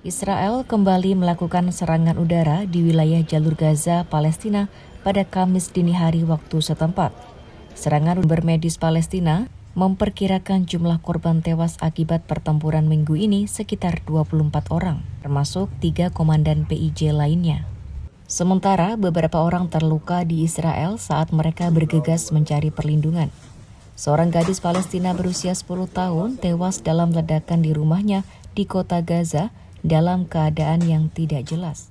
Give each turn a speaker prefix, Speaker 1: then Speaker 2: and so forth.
Speaker 1: Israel kembali melakukan serangan udara di wilayah jalur Gaza, Palestina pada Kamis dini hari waktu setempat. Serangan bermedis Palestina memperkirakan jumlah korban tewas akibat pertempuran minggu ini sekitar 24 orang, termasuk tiga komandan PIJ lainnya. Sementara beberapa orang terluka di Israel saat mereka bergegas mencari perlindungan. Seorang gadis Palestina berusia 10 tahun tewas dalam ledakan di rumahnya di kota Gaza dalam keadaan yang tidak jelas.